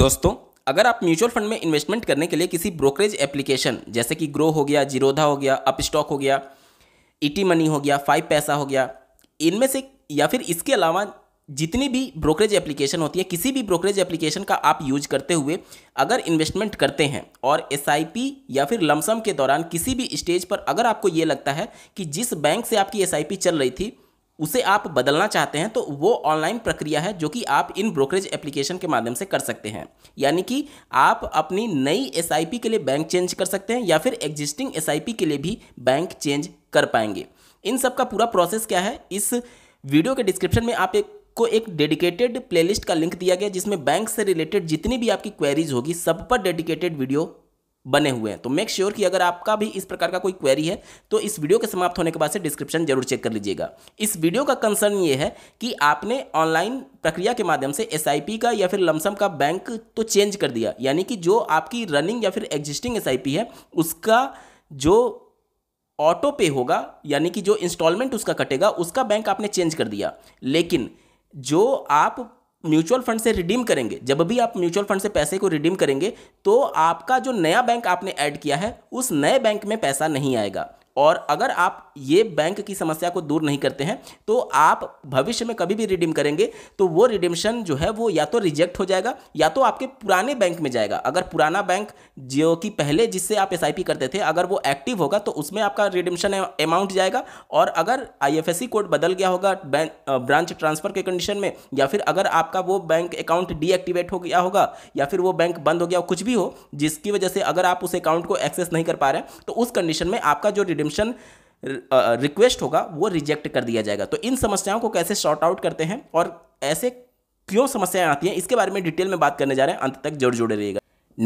दोस्तों अगर आप म्यूचुअल फंड में इन्वेस्टमेंट करने के लिए किसी ब्रोकरेज एप्लीकेशन जैसे कि ग्रो हो गया जीरोधा हो गया अप स्टॉक हो गया ईटी e मनी हो गया फाइव पैसा हो गया इनमें से या फिर इसके अलावा जितनी भी ब्रोकरेज एप्लीकेशन होती है किसी भी ब्रोकरेज एप्लीकेशन का आप यूज करते हुए अगर इन्वेस्टमेंट करते हैं और एस या फिर लमसम के दौरान किसी भी स्टेज पर अगर आपको ये लगता है कि जिस बैंक से आपकी एस चल रही थी उसे आप बदलना चाहते हैं तो वो ऑनलाइन प्रक्रिया है जो कि आप इन ब्रोकरेज एप्लीकेशन के माध्यम से कर सकते हैं यानी कि आप अपनी नई एस के लिए बैंक चेंज कर सकते हैं या फिर एग्जिस्टिंग एस के लिए भी बैंक चेंज कर पाएंगे इन सब का पूरा प्रोसेस क्या है इस वीडियो के डिस्क्रिप्शन में आप एक को एक डेडिकेटेड प्लेलिस्ट का लिंक दिया गया जिसमें बैंक से रिलेटेड जितनी भी आपकी क्वेरीज होगी सब पर डेडिकेटेड वीडियो बने हुए हैं तो मेक श्योर sure कि अगर आपका भी इस प्रकार का कोई क्वेरी है तो इस वीडियो के समाप्त होने के बाद से डिस्क्रिप्शन जरूर चेक कर लीजिएगा इस वीडियो का कंसर्न ये है कि आपने ऑनलाइन प्रक्रिया के माध्यम से एस का या फिर लमसम का बैंक तो चेंज कर दिया यानी कि जो आपकी रनिंग या फिर एग्जिस्टिंग एस है उसका जो ऑटो पे होगा यानी कि जो इंस्टॉलमेंट उसका कटेगा उसका बैंक आपने चेंज कर दिया लेकिन जो आप म्यूचुअल फंड से रिडीम करेंगे जब भी आप म्यूचुअल फंड से पैसे को रिडीम करेंगे तो आपका जो नया बैंक आपने ऐड किया है उस नए बैंक में पैसा नहीं आएगा और अगर आप ये बैंक की समस्या को दूर नहीं करते हैं तो आप भविष्य में कभी भी रिडीम करेंगे तो वो रिडीमशन जो है वो या तो रिजेक्ट हो जाएगा या तो आपके पुराने बैंक में जाएगा अगर पुराना बैंक जो कि पहले जिससे आप एस करते थे अगर वो एक्टिव होगा तो उसमें आपका रिडीमशन अमाउंट जाएगा और अगर आई कोड बदल गया होगा ब्रांच ट्रांसफ़र के कंडीशन में या फिर अगर आपका वो बैंक अकाउंट डीएक्टिवेट हो गया होगा या फिर वो बैंक बंद हो गया कुछ भी हो जिसकी वजह से अगर आप उस अकाउंट को एक्सेस नहीं कर पा रहे हैं तो उस कंडीशन में आपका जो redeem redemption request uh, uh, होगा वो रिजेक्ट कर दिया जाएगा तो इन समस्याओं को कैसे शॉर्ट आउट करते हैं और ऐसे क्यों समस्याएं आती हैं इसके बारे में डिटेल में बात करने जा रहे हैं अंत तक जोड़ जुड़े रहिएगा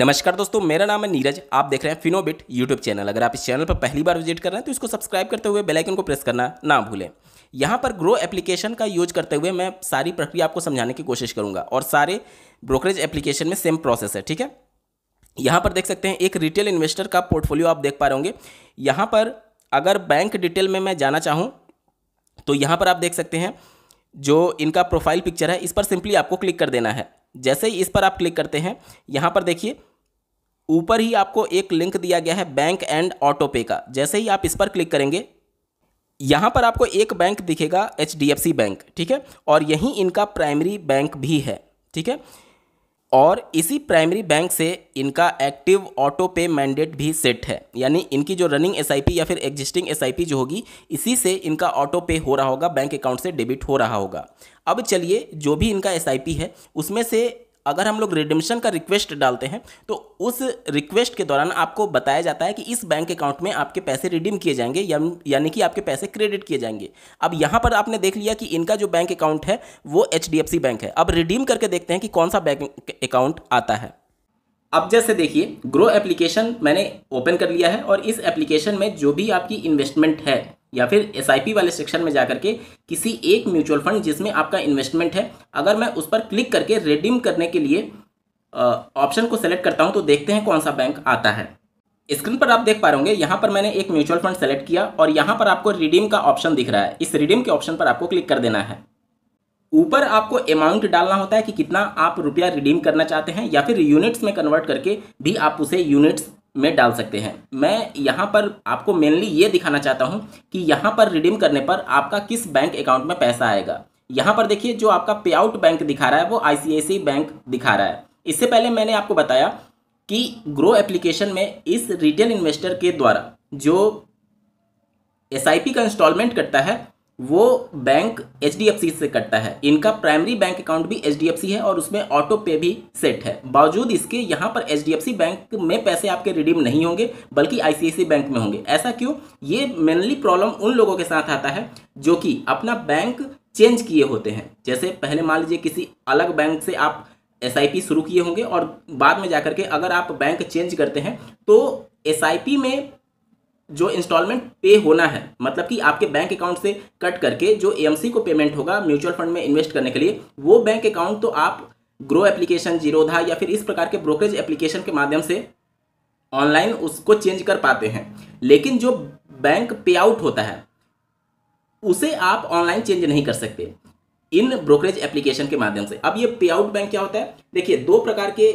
नमस्कार दोस्तों मेरा नाम है नीरज आप देख रहे हैं फिनोबिट यूट्यूब चैनल अगर आप इस चैनल पर पहली बार विजिट कर रहे हैं तो इसको सब्सक्राइब करते हुए बेलाइकन को प्रेस करना ना भूलें यहाँ पर ग्रो एप्लीकेशन का यूज करते हुए मैं सारी प्रक्रिया आपको समझाने की कोशिश करूँगा और सारे ब्रोकरेज एप्लीकेशन में सेम प्रोसेस है ठीक है यहाँ पर देख सकते हैं एक रिटेल इन्वेस्टर का पोर्टफोलियो आप देख पा रहे होंगे यहाँ पर अगर बैंक डिटेल में मैं जाना चाहूँ तो यहाँ पर आप देख सकते हैं जो इनका प्रोफाइल पिक्चर है इस पर सिंपली आपको क्लिक कर देना है जैसे ही इस पर आप क्लिक करते हैं यहाँ पर देखिए ऊपर ही आपको एक लिंक दिया गया है बैंक एंड ऑटो पे का जैसे ही आप इस पर क्लिक करेंगे यहाँ पर आपको एक बैंक दिखेगा एच बैंक ठीक है और यहीं इनका प्राइमरी बैंक भी है ठीक है और इसी प्राइमरी बैंक से इनका एक्टिव ऑटो पे मैंडेट भी सेट है यानी इनकी जो रनिंग एस या फिर एग्जिस्टिंग एस जो होगी इसी से इनका ऑटो पे हो रहा होगा बैंक अकाउंट से डेबिट हो रहा होगा अब चलिए जो भी इनका एस है उसमें से अगर हम लोग रिडिमशन का रिक्वेस्ट डालते हैं तो उस रिक्वेस्ट के दौरान आपको बताया जाता है कि इस बैंक अकाउंट में आपके पैसे रिडीम किए जाएंगे या, यानी कि आपके पैसे क्रेडिट किए जाएंगे अब यहाँ पर आपने देख लिया कि इनका जो बैंक अकाउंट है वो एच बैंक है अब रिडीम करके देखते हैं कि कौन सा बैंक अकाउंट आता है अब जैसे देखिए ग्रो एप्लीकेशन मैंने ओपन कर लिया है और इस एप्लीकेशन में जो भी आपकी इन्वेस्टमेंट है या फिर एस वाले सेक्शन में जाकर के किसी एक म्यूचुअल फंड जिसमें आपका इन्वेस्टमेंट है अगर मैं उस पर क्लिक करके रिडीम करने के लिए ऑप्शन को सेलेक्ट करता हूँ तो देखते हैं कौन सा बैंक आता है स्क्रीन पर आप देख पा रहे यहाँ पर मैंने एक म्यूचुअल फंड सेलेक्ट किया और यहाँ पर आपको रिडीम का ऑप्शन दिख रहा है इस रिडीम के ऑप्शन पर आपको क्लिक कर देना है ऊपर आपको अमाउंट डालना होता है कि कितना आप रुपया रिडीम करना चाहते हैं या फिर यूनिट्स में कन्वर्ट करके भी आप उसे यूनिट्स में डाल सकते हैं मैं यहाँ पर आपको मेनली ये दिखाना चाहता हूँ कि यहाँ पर रिडीम करने पर आपका किस बैंक अकाउंट में पैसा आएगा यहाँ पर देखिए जो आपका पे आउट बैंक दिखा रहा है वो आई बैंक दिखा रहा है इससे पहले मैंने आपको बताया कि ग्रो एप्लीकेशन में इस रिटेल इन्वेस्टर के द्वारा जो एस का इंस्टॉलमेंट करता है वो बैंक एच से कटता है इनका प्राइमरी बैंक अकाउंट भी एच है और उसमें ऑटो पे भी सेट है बावजूद इसके यहाँ पर एच बैंक में पैसे आपके रिडीम नहीं होंगे बल्कि आई बैंक में होंगे ऐसा क्यों ये मेनली प्रॉब्लम उन लोगों के साथ आता है जो कि अपना बैंक चेंज किए होते हैं जैसे पहले मान लीजिए किसी अलग बैंक से आप एस शुरू किए होंगे और बाद में जाकर के अगर आप बैंक चेंज करते हैं तो एस में जो इंस्टॉलमेंट पे होना है मतलब कि आपके बैंक अकाउंट से कट करके जो एएमसी को पेमेंट होगा म्यूचुअल फंड में इन्वेस्ट करने के लिए वो बैंक अकाउंट तो आप ग्रो एप्लीकेशन जीरोधा या फिर इस प्रकार के ब्रोकरेज एप्लीकेशन के माध्यम से ऑनलाइन उसको चेंज कर पाते हैं लेकिन जो बैंक पे आउट होता है उसे आप ऑनलाइन चेंज नहीं कर सकते इन ब्रोकरेज एप्लीकेशन के माध्यम से अब ये पे आउट बैंक क्या होता है देखिए दो प्रकार के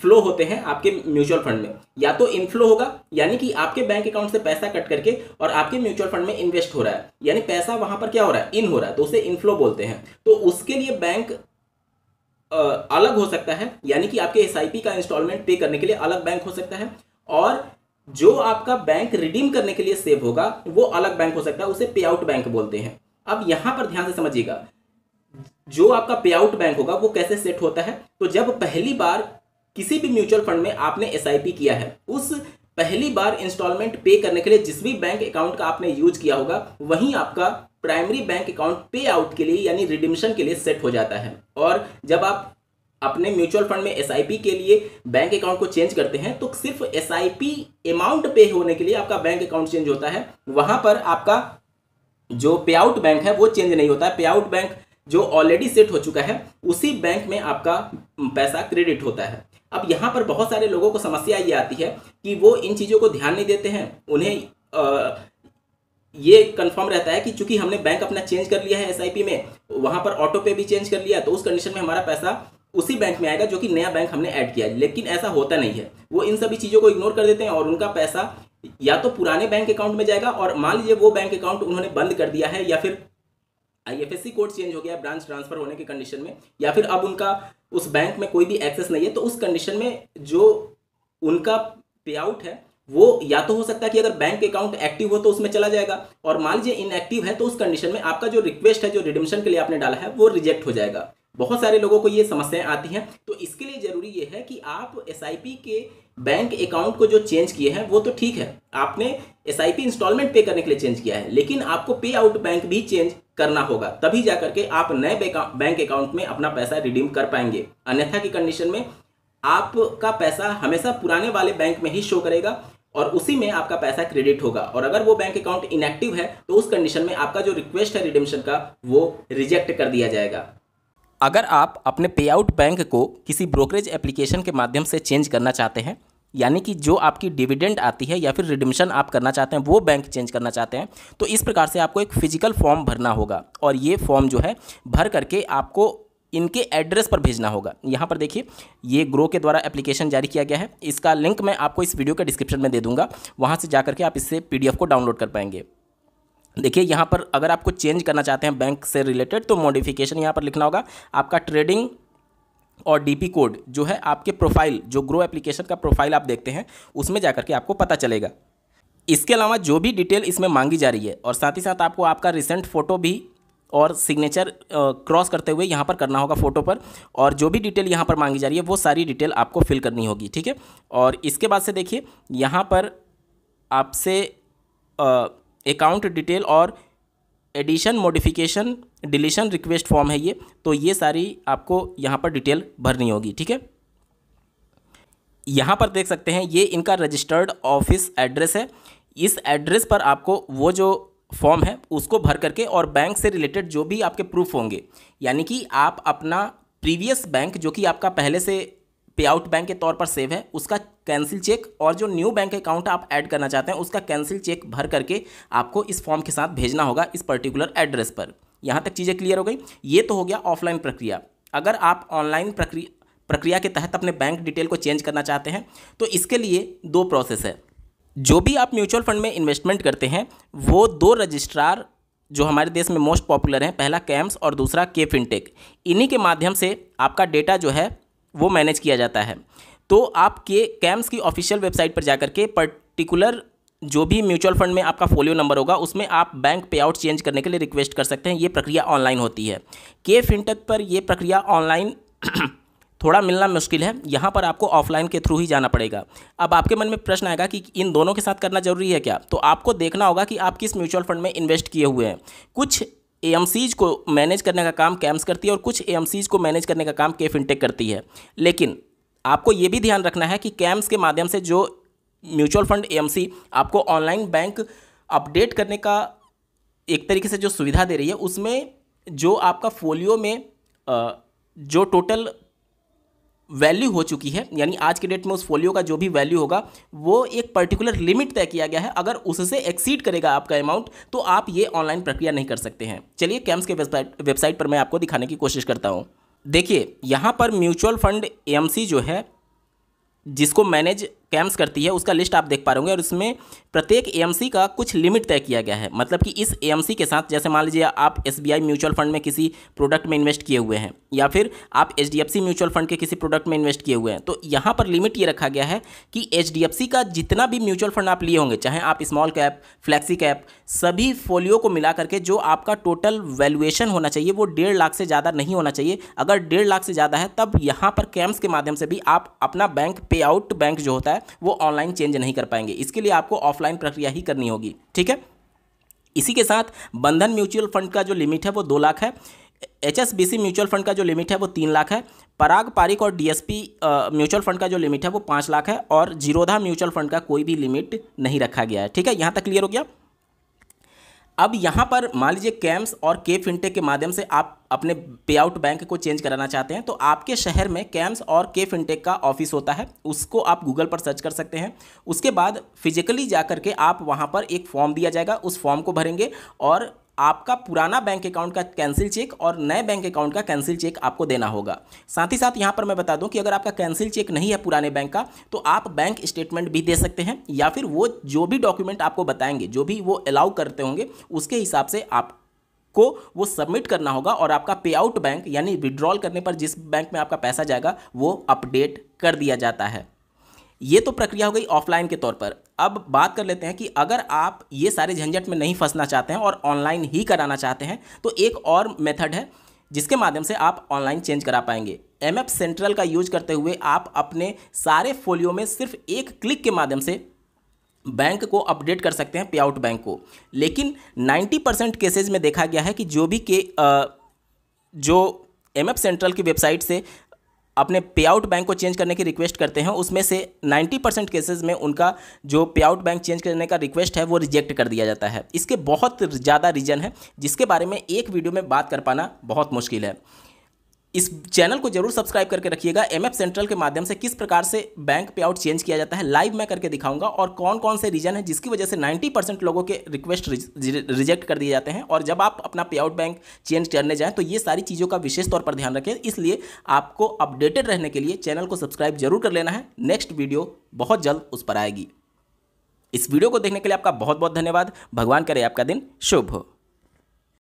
फ्लो होते हैं आपके म्यूचुअल फंड में या तो इनफ्लो होगा यानी कि आपके बैंक अकाउंट से पैसा कट करके और आपके म्यूचुअल फंड में इन्वेस्ट हो रहा है यानी पैसा वहां पर क्या हो रहा है इन हो रहा है तो उसे इनफ्लो बोलते हैं तो उसके लिए बैंक अलग हो सकता है यानी कि आपके एस का इंस्टॉलमेंट पे करने के लिए अलग बैंक हो सकता है और जो आपका बैंक रिडीम करने के लिए सेव होगा वो अलग बैंक हो सकता है उसे पे आउट बैंक बोलते हैं अब यहां पर ध्यान से समझिएगा जो आपका पे आउट बैंक होगा वो कैसे सेट होता है तो जब पहली बार किसी भी म्यूचुअल फंड में आपने एस किया है उस पहली बार इंस्टॉलमेंट पे करने के लिए जिस भी बैंक अकाउंट का आपने यूज किया होगा वहीं आपका primary bank account payout के लिए यानी रिडिमिशन के लिए सेट हो जाता है और जब आप अपने म्यूचुअल फंड में एस के लिए बैंक अकाउंट को चेंज करते हैं तो सिर्फ एस अमाउंट पे होने के लिए आपका बैंक अकाउंट चेंज होता है वहां पर आपका जो पे आउट बैंक है वो चेंज नहीं होता है पे आउट बैंक जो ऑलरेडी सेट हो चुका है उसी बैंक में आपका पैसा क्रेडिट होता है अब यहाँ पर बहुत सारे लोगों को समस्या ये आती है कि वो इन चीज़ों को ध्यान नहीं देते हैं उन्हें आ, ये कंफर्म रहता है कि चूंकि हमने बैंक अपना चेंज कर लिया है एस में वहाँ पर ऑटो पे भी चेंज कर लिया तो उस कंडीशन में हमारा पैसा उसी बैंक में आएगा जो कि नया बैंक हमने ऐड किया है लेकिन ऐसा होता नहीं है वो इन सभी चीज़ों को इग्नोर कर देते हैं और उनका पैसा या तो पुराने बैंक अकाउंट में जाएगा और मान लीजिए वो बैंक अकाउंट उन्होंने बंद कर दिया है या फिर आईएफएससी कोड चेंज हो गया ब्रांच ट्रांसफर होने के कंडीशन में या फिर अब उनका उस बैंक में कोई भी एक्सेस नहीं है तो उस कंडीशन में जो उनका पे आउट है वो या तो हो सकता है कि अगर बैंक अकाउंट एक्टिव हो तो उसमें चला जाएगा और मान लीजिए इनएक्टिव है तो उस कंडीशन में आपका जो रिक्वेस्ट है जो रिडिमशन के लिए आपने डाला है वो रिजेक्ट हो जाएगा बहुत सारे लोगों को ये समस्याएं आती हैं तो इसके लिए ज़रूरी ये है कि आप एस के बैंक अकाउंट को जो चेंज किए हैं वो तो ठीक है आपने एस इंस्टॉलमेंट पे करने के लिए चेंज किया है लेकिन आपको पे आउट बैंक भी चेंज करना होगा तभी जा करके आप नए बैंक अकाउंट में अपना पैसा रिडीम कर पाएंगे अन्यथा की कंडीशन में आपका पैसा हमेशा पुराने वाले बैंक में ही शो करेगा और उसी में आपका पैसा क्रेडिट होगा और अगर वो बैंक अकाउंट इनएक्टिव है तो उस कंडीशन में आपका जो रिक्वेस्ट है रिडिमशन का वो रिजेक्ट कर दिया जाएगा अगर आप अपने पे आउट बैंक को किसी ब्रोकरेज एप्लीकेशन के माध्यम से चेंज करना चाहते हैं यानी कि जो आपकी डिविडेंड आती है या फिर रिडिमिशन आप करना चाहते हैं वो बैंक चेंज करना चाहते हैं तो इस प्रकार से आपको एक फिजिकल फॉर्म भरना होगा और ये फॉर्म जो है भर करके आपको इनके एड्रेस पर भेजना होगा यहाँ पर देखिए ये ग्रो के द्वारा एप्लीकेशन जारी किया गया है इसका लिंक मैं आपको इस वीडियो के डिस्क्रिप्शन में दे दूंगा वहाँ से जा के आप इससे पी को डाउनलोड कर पाएंगे देखिए यहाँ पर अगर आपको चेंज करना चाहते हैं बैंक से रिलेटेड तो मॉडिफिकेशन यहाँ पर लिखना होगा आपका ट्रेडिंग और डीपी कोड जो है आपके प्रोफाइल जो ग्रो एप्लीकेशन का प्रोफाइल आप देखते हैं उसमें जा करके आपको पता चलेगा इसके अलावा जो भी डिटेल इसमें मांगी जा रही है और साथ ही साथ आपको आपका रिसेंट फ़ोटो भी और सिग्नेचर क्रॉस करते हुए यहाँ पर करना होगा फ़ोटो पर और जो भी डिटेल यहाँ पर मांगी जा रही है वो सारी डिटेल आपको फिल करनी होगी ठीक है और इसके बाद से देखिए यहाँ पर आपसे अकाउंट डिटेल और addition modification deletion request form है ये तो ये सारी आपको यहाँ पर डिटेल भरनी होगी ठीक है यहाँ पर देख सकते हैं ये इनका रजिस्टर्ड ऑफिस एड्रेस है इस एड्रेस पर आपको वो जो फॉर्म है उसको भर करके और बैंक से रिलेटेड जो भी आपके प्रूफ होंगे यानी कि आप अपना प्रीवियस बैंक जो कि आपका पहले से पे आउट बैंक के तौर पर सेव है उसका कैंसिल चेक और जो न्यू बैंक अकाउंट आप ऐड करना चाहते हैं उसका कैंसिल चेक भर करके आपको इस फॉर्म के साथ भेजना होगा इस पर्टिकुलर एड्रेस पर यहाँ तक चीज़ें क्लियर हो गई ये तो हो गया ऑफलाइन प्रक्रिया अगर आप ऑनलाइन प्रक्रिया प्रक्रिया के तहत अपने बैंक डिटेल को चेंज करना चाहते हैं तो इसके लिए दो प्रोसेस है जो भी आप म्यूचुअल फंड में इन्वेस्टमेंट करते हैं वो दो रजिस्ट्रार जो हमारे देश में मोस्ट पॉपुलर हैं पहला कैम्स और दूसरा के फिनटेक इन्हीं के माध्यम से आपका डेटा जो है वो मैनेज किया जाता है तो आपके कैम्स की ऑफिशियल वेबसाइट पर जाकर के पर्टिकुलर जो भी म्यूचुअल फंड में आपका फोलियो नंबर होगा उसमें आप बैंक पे आउट चेंज करने के लिए रिक्वेस्ट कर सकते हैं ये प्रक्रिया ऑनलाइन होती है के फिनटेक पर यह प्रक्रिया ऑनलाइन थोड़ा मिलना मुश्किल है यहाँ पर आपको ऑफलाइन के थ्रू ही जाना पड़ेगा अब आपके मन में प्रश्न आएगा कि इन दोनों के साथ करना जरूरी है क्या तो आपको देखना होगा कि आप किस म्यूचुअल फंड में इन्वेस्ट किए हुए हैं कुछ ए को मैनेज करने का काम कैम्स करती है और कुछ ए को मैनेज करने का काम के फिनटेक करती है लेकिन आपको ये भी ध्यान रखना है कि कैम्स के माध्यम से जो म्यूचुअल फंड ए आपको ऑनलाइन बैंक अपडेट करने का एक तरीके से जो सुविधा दे रही है उसमें जो आपका फोलियो में जो टोटल वैल्यू हो चुकी है यानी आज के डेट में उस फोलियो का जो भी वैल्यू होगा वो एक पर्टिकुलर लिमिट तय किया गया है अगर उससे एक्सीड करेगा आपका अमाउंट तो आप ये ऑनलाइन प्रक्रिया नहीं कर सकते हैं चलिए कैम्स के वेबसाइट पर मैं आपको दिखाने की कोशिश करता हूँ देखिए यहाँ पर म्यूचुअल फंड एम जो है जिसको मैनेज कैंप्स करती है उसका लिस्ट आप देख पा रहे होंगे और उसमें प्रत्येक एएमसी का कुछ लिमिट तय किया गया है मतलब कि इस एएमसी के साथ जैसे मान लीजिए आप एस म्यूचुअल फंड में किसी प्रोडक्ट में इन्वेस्ट किए हुए हैं या फिर आप एच म्यूचुअल फंड के किसी प्रोडक्ट में इन्वेस्ट किए हुए हैं तो यहाँ पर लिमिट ये रखा गया है कि एच का जितना भी म्यूचुअल फंड आप लिए होंगे चाहे आप स्मॉल कैप फ्लैक्सी कैप सभी फोलियो को मिला करके जो आपका टोटल वैल्यूएशन होना चाहिए वो डेढ़ लाख से ज़्यादा नहीं होना चाहिए अगर डेढ़ लाख से ज़्यादा है तब यहाँ पर कैम्प्स के माध्यम से भी आप अपना बैंक पे आउट बैंक जो होता है वो ऑनलाइन चेंज नहीं कर पाएंगे इसके लिए आपको ऑफलाइन प्रक्रिया ही करनी होगी ठीक है इसी के साथ बंधन म्यूचुअल फंड का जो लिमिट है वो दो लाख है एच म्यूचुअल फंड का जो लिमिट है वो तीन लाख है पराग पारिक और डीएसपी म्यूचुअल फंड का जो लिमिट है वो पाँच लाख है और जीरोधा म्यूचुअल फंड का कोई भी लिमिट नहीं रखा गया है ठीक है यहाँ तक क्लियर हो गया अब यहाँ पर मान लीजिए कैम्स और के फिनटेक के माध्यम से आप अपने पे आउट बैंक को चेंज कराना चाहते हैं तो आपके शहर में कैम्स और के फिनटेक का ऑफिस होता है उसको आप गूगल पर सर्च कर सकते हैं उसके बाद फिजिकली जा करके आप वहाँ पर एक फॉर्म दिया जाएगा उस फॉर्म को भरेंगे और आपका पुराना बैंक अकाउंट का कैंसिल चेक और नए बैंक अकाउंट का कैंसिल चेक आपको देना होगा साथ ही साथ यहाँ पर मैं बता दूँ कि अगर आपका कैंसिल चेक नहीं है पुराने बैंक का तो आप बैंक स्टेटमेंट भी दे सकते हैं या फिर वो जो भी डॉक्यूमेंट आपको बताएंगे जो भी वो अलाउ करते होंगे उसके हिसाब से आप को वो सबमिट करना होगा और आपका पे आउट बैंक यानी विड्रॉल करने पर जिस बैंक में आपका पैसा जाएगा वो अपडेट कर दिया जाता है ये तो प्रक्रिया हो गई ऑफलाइन के तौर पर अब बात कर लेते हैं कि अगर आप ये सारे झंझट में नहीं फंसना चाहते हैं और ऑनलाइन ही कराना चाहते हैं तो एक और मेथड है जिसके माध्यम से आप ऑनलाइन चेंज करा पाएंगे एम एफ सेंट्रल का यूज करते हुए आप अपने सारे फोलियो में सिर्फ एक क्लिक के माध्यम से बैंक को अपडेट कर सकते हैं पे आउट बैंक को लेकिन 90 परसेंट केसेज में देखा गया है कि जो भी के आ, जो एम एफ सेंट्रल की वेबसाइट से अपने पे आउट बैंक को चेंज करने की रिक्वेस्ट करते हैं उसमें से 90 परसेंट केसेज में उनका जो पे आउट बैंक चेंज करने का रिक्वेस्ट है वो रिजेक्ट कर दिया जाता है इसके बहुत ज़्यादा रीज़न है जिसके बारे में एक वीडियो में बात कर पाना बहुत मुश्किल है इस चैनल को जरूर सब्सक्राइब करके रखिएगा एमएफ सेंट्रल के माध्यम से किस प्रकार से बैंक पे आउट चेंज किया जाता है लाइव मैं करके दिखाऊंगा और कौन कौन से रीजन है जिसकी वजह से 90 परसेंट लोगों के रिक्वेस्ट रिजेक्ट कर दिए जाते हैं और जब आप अपना पे आउट बैंक चेंज करने जाएँ तो ये सारी चीज़ों का विशेष तौर पर ध्यान रखें इसलिए आपको अपडेटेड रहने के लिए चैनल को सब्सक्राइब जरूर कर लेना है नेक्स्ट वीडियो बहुत जल्द उस पर आएगी इस वीडियो को देखने के लिए आपका बहुत बहुत धन्यवाद भगवान करे आपका दिन शुभ हो